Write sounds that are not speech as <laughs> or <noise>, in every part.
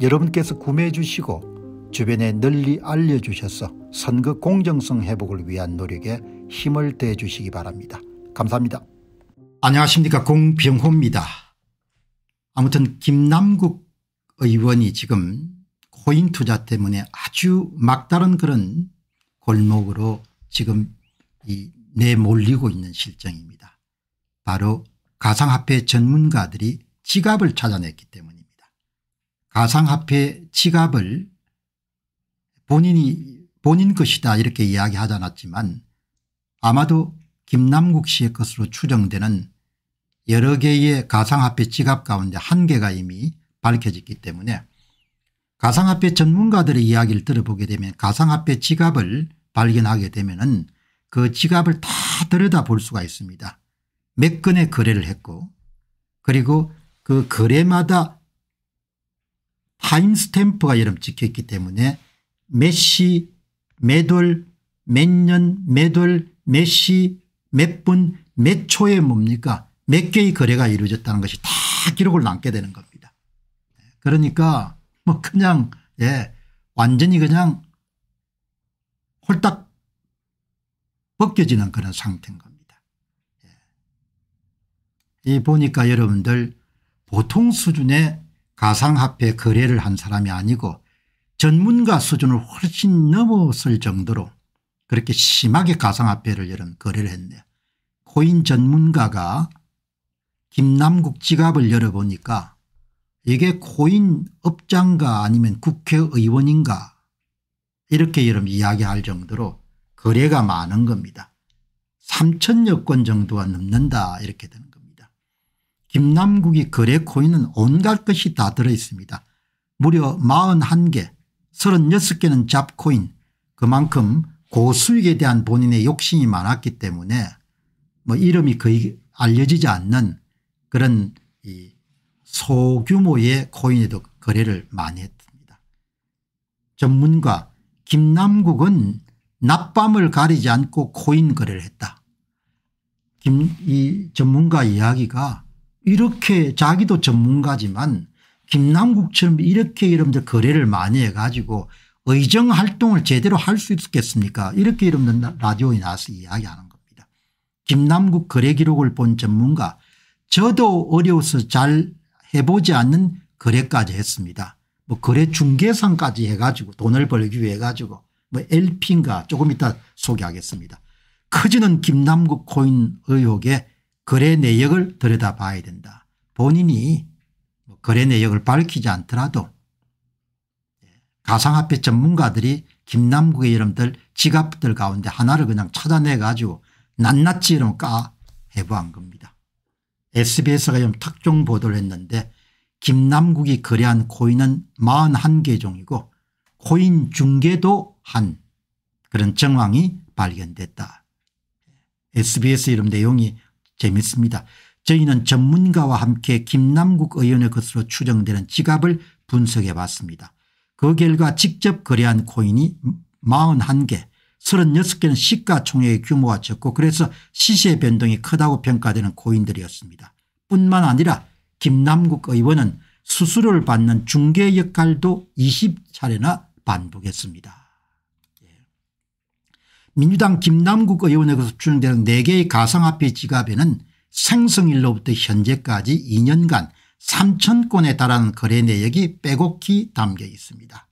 여러분께서 구매해 주시고 주변에 널리 알려주셔서 선거 공정성 회복을 위한 노력에 힘을 대 주시기 바랍니다. 감사합니다. 안녕하십니까 공병호입니다. 아무튼 김남국 의원이 지금 코인 투자 때문에 아주 막다른 그런 골목으로 지금 이 내몰리고 있는 실정입니다. 바로 가상화폐 전문가들이 지갑을 찾아냈기 때문에 가상화폐 지갑을 본인이 본인 것이다 이렇게 이야기하지 않았지만 아마도 김남국 씨의 것으로 추정되는 여러 개의 가상화폐 지갑 가운데 한 개가 이미 밝혀졌기 때문에 가상화폐 전문가들의 이야기를 들어보게 되면 가상화폐 지갑을 발견하게 되면 그 지갑을 다 들여다볼 수가 있습니다. 몇 건의 거래를 했고 그리고 그 거래마다 타임스탬프가 여러 찍혀있기 때문에 몇 시, 몇 월, 몇 년, 몇 월, 몇 시, 몇 분, 몇 초에 뭡니까 몇 개의 거래가 이루어졌다는 것이 다 기록을 남게 되는 겁니다. 그러니까 뭐 그냥 예 완전히 그냥 홀딱 벗겨지는 그런 상태인 겁니다. 예. 이 보니까 여러분들 보통 수준의 가상화폐 거래를 한 사람이 아니고 전문가 수준을 훨씬 넘었을 정도로 그렇게 심하게 가상화폐를 이런 거래를 했네요. 코인 전문가가 김남국 지갑을 열어보니까 이게 코인 업장가 아니면 국회의원인가 이렇게 여러분 이야기할 정도로 거래가 많은 겁니다. 3천여 건 정도가 넘는다 이렇게 되는 겁니다. 김남국이 거래 코인은 온갖 것이 다 들어있습니다. 무려 41개 36개는 잡코인 그만큼 고수익에 대한 본인의 욕심이 많았기 때문에 뭐 이름이 거의 알려지지 않는 그런 이 소규모의 코인에도 거래를 많이 했습니다. 전문가 김남국은 낮밤을 가리지 않고 코인 거래를 했다. 김이 전문가 이야기가 이렇게 자기도 전문가지만 김남국처럼 이렇게 여러분들 거래를 많이 해가지고 의정 활동을 제대로 할 수 있겠습니까 이렇게 여러분들 라디오에 나와서 이야기하는 겁니다. 김남국 거래 기록을 본 전문가 저도 어려워서 잘 해보지 않는 거래까지 했습니다. 뭐 거래 중개상까지 해가지고 돈을 벌기 위해 가지고 뭐 LP인가 조금 이따 소개하겠습니다. 커지는 김남국 코인 의혹에 거래 내역을 들여다봐야 된다. 본인이 뭐 거래 내역을 밝히지 않더라도 예, 가상화폐 전문가들이 김남국의 이름들 지갑들 가운데 하나를 그냥 찾아내 가지고 낱낱이 이름 까 해부한 겁니다. SBS가 좀 특종 보도를 했는데 김남국이 거래한 코인은 41개 종이고 코인 중개도 한 그런 정황이 발견됐다. SBS 이름 내용이 재밌습니다. 저희는 전문가와 함께 김남국 의원의 것으로 추정되는 지갑을 분석해 봤습니다. 그 결과 직접 거래한 코인이 41개 36개는 시가총액의 규모가 적고 그래서 시세 변동이 크다고 평가되는 코인들이었습니다. 뿐만 아니라 김남국 의원은 수수료를 받는 중개 역할도 20차례나 반복했습니다. 민주당 김남국 의원에게서 추정되는 4개의 가상화폐 지갑에는 생성일로부터 현재까지 2년간 3천 건에 달하는 거래 내역이 빼곡히 담겨 있습니다.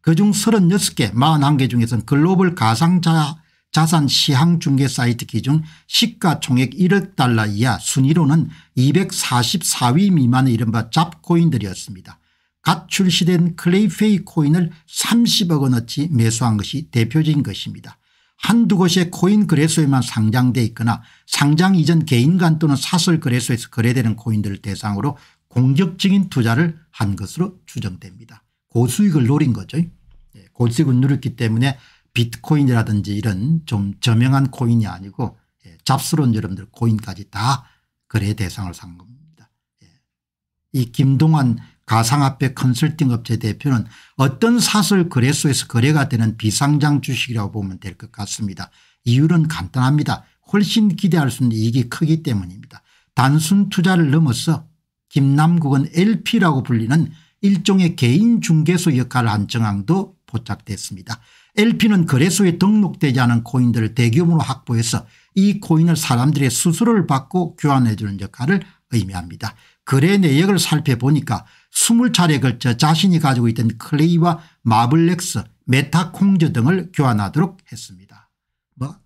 그 중 36개 41개 중에서는 글로벌 가상자 자산 시향 중개 사이트 기준 시가총액 1억 달러 이하 순위로는 244위 미만의 이른바 잡코인들이었습니다. 갓 출시된 클레이페이 코인을 30억 원어치 매수한 것이 대표적인 것입니다. 한두 곳의 코인 거래소에만 상장돼 있거나 상장 이전 개인간 또는 사설 거래소에서 거래되는 코인들을 대상으로 공격적인 투자를 한 것으로 추정됩니다. 고수익을 노린 거죠. 예, 고수익을 누렸기 때문에 비트코인이라든지 이런 좀 저명한 코인이 아니고 예, 잡스러운 여러분들 코인까지 다 거래 대상을 산 겁니다. 예, 이 김동환 가상화폐 컨설팅 업체 대표는 어떤 사설 거래소에서 거래가 되는 비상장 주식이라고 보면 될 것 같습니다. 이유는 간단합니다. 훨씬 기대할 수 있는 이익이 크기 때문입니다. 단순 투자를 넘어서 김남국은 LP라고 불리는 일종의 개인중개소 역할을 한 정황도 포착됐습니다. LP는 거래소에 등록되지 않은 코인들을 대규모로 확보해서 이 코인을 사람들의 수수료를 받고 교환해 주는 역할을 의미합니다. 거래 내역을 살펴보니까 2 0 차례 걸쳐 자신이 가지고 있던 클레이와 마블렉스 메타콩저 등을 교환하도록 했습니다. 뭐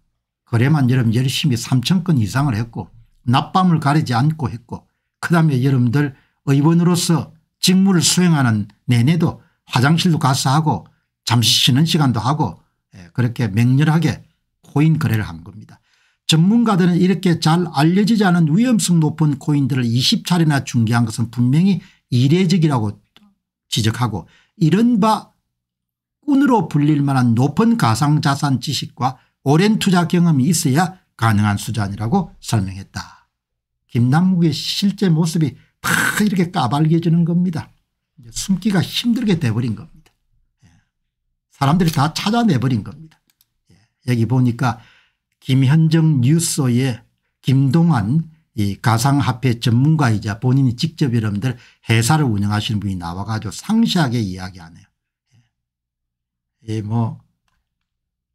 거래만 여러분 열심히 3천 건 이상을 했고 낮밤을 가리지 않고 했고 그 다음에 여러분들 의원으로서 직무를 수행하는 내내도 화장실도 가서 하고 잠시 쉬는 시간도 하고 예, 그렇게 맹렬하게 코인 거래를 한 겁니다. 전문가들은 이렇게 잘 알려지지 않은 위험성 높은 코인들을 20차례나 중개한 것은 분명히 이례적이라고 지적하고 이른바 꾼으로 불릴 만한 높은 가상자산 지식과 오랜 투자 경험이 있어야 가능한 수단이라고 설명했다. 김남국의 실제 모습이 다 이렇게 까발려지는 겁니다. 숨기가 힘들게 돼버린 겁니다. 예. 사람들이 다 찾아내버린 겁니다. 예. 여기 보니까 김현정 뉴스에 김동완 이 가상화폐 전문가이자 본인이 직접 여러분들 회사를 운영하시는 분이 나와 가지고 상세하게 이야기하네요. 예, 예, 뭐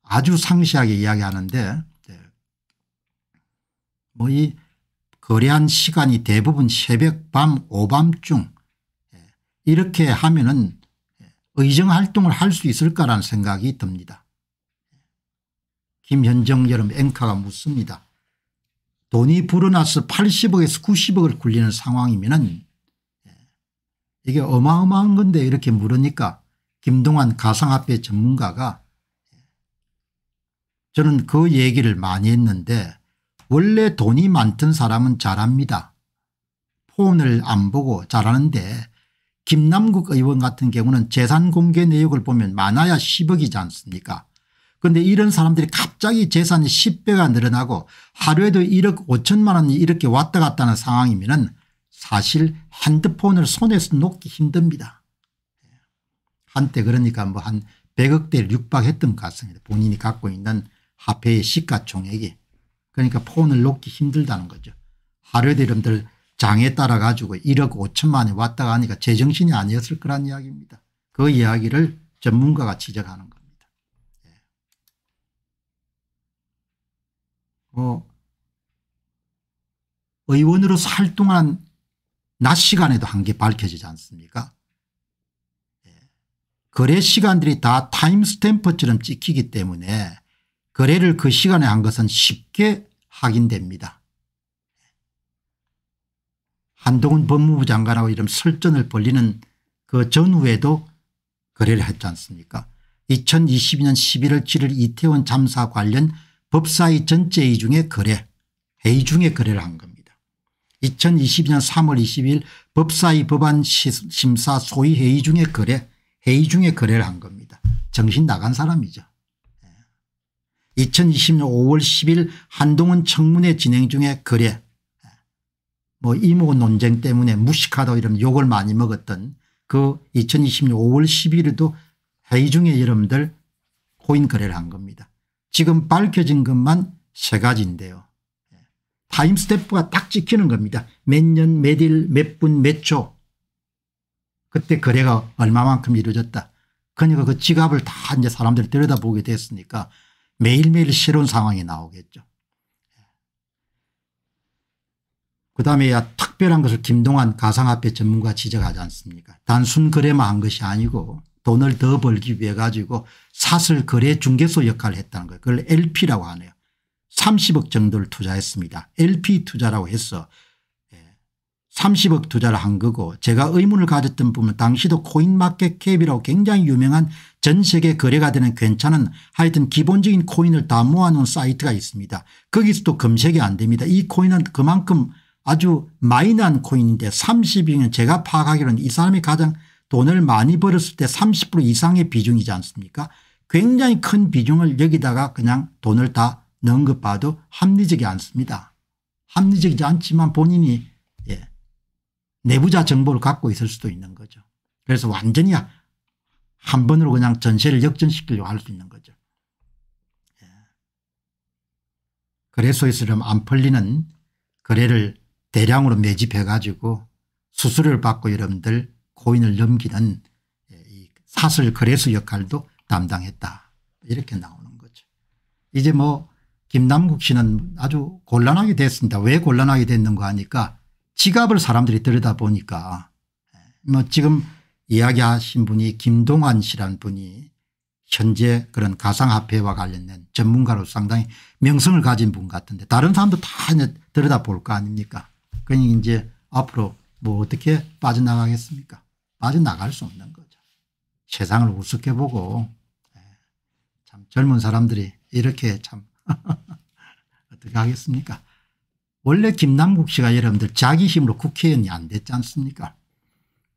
아주 상세하게 이야기하는데 예, 뭐이 거래한 시간이 대부분 새벽 밤 오밤중 예, 이렇게 하면은 의정활동을 할 수 있을까라는 생각이 듭니다. 김현정 여름 앵커가 묻습니다. 돈이 불어나서 80억에서 90억을 굴리는 상황이면은 예, 이게 어마어마한 건데 이렇게 물으니까 김동완 가상화폐 전문가가 예, 저는 그 얘기를 많이 했는데 원래 돈이 많던 사람은 잘합니다. 폰을 안 보고 잘하는데 김남국 의원 같은 경우는 재산 공개 내역을 보면 많아야 10억이지 않습니까 그런데 이런 사람들이 갑자기 재산이 10배가 늘어나고 하루에도 1억 5천만 원이 이렇게 왔다 갔다 하는 상황이면 은 사실 핸드폰을 손에서 놓기 힘듭니다. 한때 그러니까 뭐 한 100억대를 육박했던 것 같습니다. 본인이 갖고 있는 화폐의 시가총액이. 그러니까 폰을 놓기 힘들다는 거죠. 하루에도 이러들 장에 따라 가지고 1억 5천만 원이 왔다 가니까 제정신이 아니었을 거란 이야기입니다. 그 이야기를 전문가가 지적하는 거뭐 의원으로 서활동한낮 시간에도 한 게 밝혀지지 않습니까? 예. 거래 시간들이 다 타임스탬프처럼 찍히기 때문에 거래를 그 시간에 한 것은 쉽게 확인됩니다. 한동훈 법무부 장관하고 이런 설전을 벌리는 그 전후에도 거래를 했지 않습니까 2022년 11월 7일 이태원 잠사 관련 법사위 전체 이중의 거래 회의중의 거래를 한 겁니다. 2022년 3월 20일 법사위 법안 심사 소위 회의중의 거래 회의중의 거래를 한 겁니다. 정신 나간 사람이죠. 2020년 5월 10일 한동훈 청문회 진행 중에 거래 예. 뭐 이모 논쟁 때문에 무식하다이러 욕을 많이 먹었던 그 2020년 5월 11일도 회의 중에 여러분들 코인 거래를 한 겁니다. 지금 밝혀진 것만 세 가지인데요. 타임스태프가 딱 찍히는 겁니다. 몇 년, 몇 일, 몇 분, 몇 초. 그때 거래가 얼마만큼 이루어졌다. 그러니까 그 지갑을 다 이제 사람들이 들여다보게 됐으니까 매일매일 새로운 상황이 나오겠죠. 그 다음에 야 특별한 것을 김동환 가상화폐 전문가 지적하지 않습니까 단순 거래만 한 것이 아니고 돈을 더 벌기 위해 가지고 사슬 거래 중개소 역할을 했다는 거예요. 그걸 LP라고 하네요. 30억 정도를 투자했습니다. LP 투자라고 해서 30억 예, 투자를 한 거고 제가 의문을 가졌던 부분 당시도 코인마켓캡이라고 굉장히 유명한 전 세계 거래가 되는 괜찮은 하여튼 기본적인 코인을 다 모아놓은 사이트가 있습니다. 거기서도 검색이 안 됩니다. 이 코인은 그만큼 아주 마이너한 코인인데 30억은 제가 파악하기로는 이 사람이 가장 돈을 많이 벌었을 때 30% 이상의 비중이지 않습니까 굉장히 큰 비중을 여기다가 그냥 돈을 다 넣은 것 봐도 합리적이 않습니다. 합리적이지 않지만 본인이 예, 내부자 정보를 갖고 있을 수도 있는 거죠. 그래서 완전히 한 번으로 그냥 전세를 역전시키려고 할 수 있는 거죠. 예. 거래소에서는 안 풀리는 거래를 대량으로 매집해 가지고 수수료를 받고 여러분들 고인을 넘기는 예, 사슬 거래소 역할도 담당했다 이렇게 나오는 거죠. 이제 뭐 김남국 씨는 아주 곤란하게 됐습니다. 왜 곤란하게 됐는가 하니까 지갑을 사람들이 들여다보니까 예, 뭐 지금 이야기하신 분이 김동환 씨라는 분이 현재 그런 가상화폐와 관련된 전문가로 상당히 명성을 가진 분 같은데 다른 사람도 다 들여다볼 거 아닙니까 그러니 이제 앞으로 뭐 어떻게 빠져나가겠습니까 빠져나갈 수 없는 거죠. 세상을 우습게 보고 예, 참 젊은 사람들이 이렇게 참 <laughs> 어떻게 하겠습니까 원래 김남국 씨가 여러분들 자기 힘으로 국회의원이 안 됐지 않습니까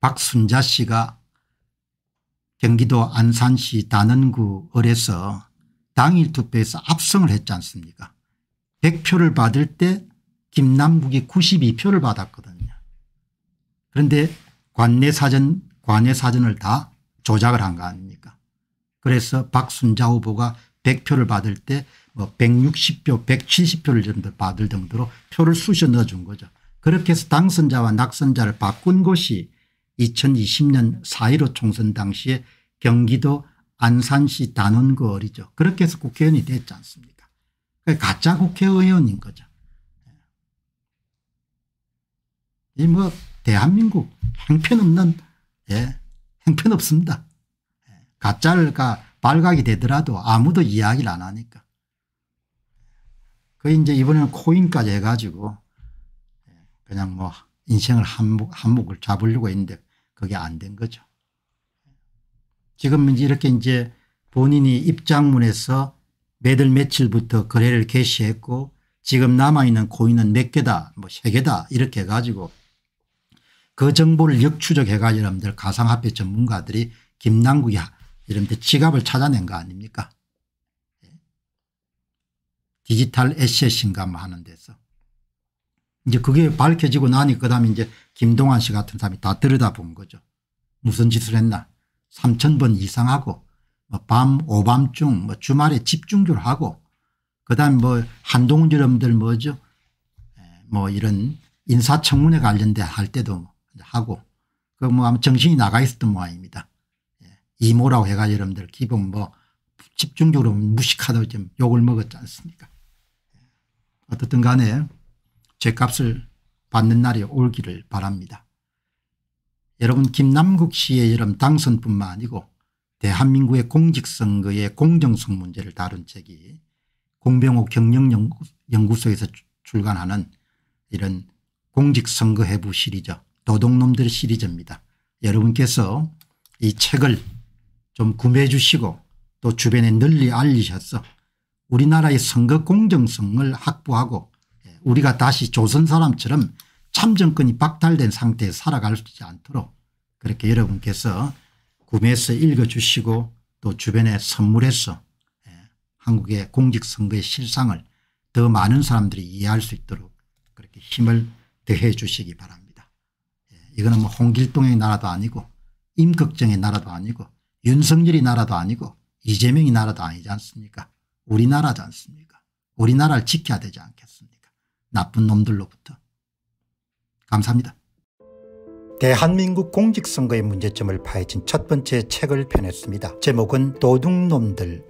박순자 씨가 경기도 안산시 단원구 을에서 당일 투표에서 압승을 했지 않습니까 100표를 받을 때 김남국이 92표를 받았거든요. 그런데 관내 사전 관내 사전을 다 조작을 한 거 아닙니까 그래서 박순자 후보가 100표를 받을 때뭐 160표 170표를 정도 받을 정도로 표를 쑤셔 넣어준 거죠. 그렇게 해서 당선자와 낙선자를 바꾼 것이 2020년 4.15 총선 당시에 경기도 안산시 단원거리죠. 그렇게 해서 국회의원이 됐지 않습니까 가짜 국회의원인 거죠. 이뭐 대한민국 형편없는 예, 형편없습니다. 가짜가 발각이 되더라도 아무도 이야기를 안 하니까. 그 이제 이번에는 코인까지 해가지고 예, 그냥 뭐 인생을 한몫, 한몫을 잡으려고 했는데 그게 안 된 거죠. 지금 이렇게 이제 본인이 입장문에서 매달 며칠부터 거래를 개시했고 지금 남아있는 코인은 몇 개다 뭐 세 개다 이렇게 해가지고 그 정보를 역추적해가 여러분들 가상화폐 전문가들이 김남국이 여러분들 지갑을 찾아낸 거 아닙니까 예. 디지털 에셋인가 뭐 하는 데서 이제 그게 밝혀지고 나니까 그다음에 이제 김동완 씨 같은 사람이 다 들여다본 거죠. 무슨 짓을 했나. 3 0 0 0번 이상하고 뭐밤 오밤중 뭐 주말에 집중교를 하고 그다음에 뭐 한동훈 여러분들 뭐죠. 예, 뭐 이런 인사청문회 관련돼 할 때도 하고 그 뭐 아마 정신이 나가 있었던 모양입니다. 예, 이모라고 해가 여러분들 기본 뭐 집중적으로 무식하다고 좀 욕을 먹었지 않습니까? 예, 어떻든 간에 죄값을 받는 날이 올기를 바랍니다. 여러분 김남국 씨의 여름 당선뿐만 아니고 대한민국의 공직선거의 공정성 문제를 다룬 책이 공병호 경영연구소에서 출간하는 이런 공직선거 해부 시리즈 도둑놈들 시리즈입니다. 여러분께서 이 책을 좀 구매해 주시고 또 주변에 널리 알리셔서 우리나라의 선거 공정성을 확보하고 예, 우리가 다시 조선 사람처럼 참정권이 박탈된 상태에 살아갈수있지 않도록 그렇게 여러분께서 구매해서 읽어주시고 또 주변에 선물해서 예, 한국의 공직선거의 실상을 더 많은 사람들이 이해할 수 있도록 그렇게 힘을 더해 주시기 바랍니다. 이거는 뭐 홍길동의 나라도 아니고 임꺽정의 나라도 아니고 윤석열이 나라도 아니고 이재명이 나라도 아니지 않습니까 우리나라지 않습니까 우리나라를 지켜야 되지 않겠습니까 나쁜 놈들로부터 감사합니다. 대한민국 공직선거의 문제점을 파헤친 첫 번째 책을 펴냈습니다. 제목은 도둑놈들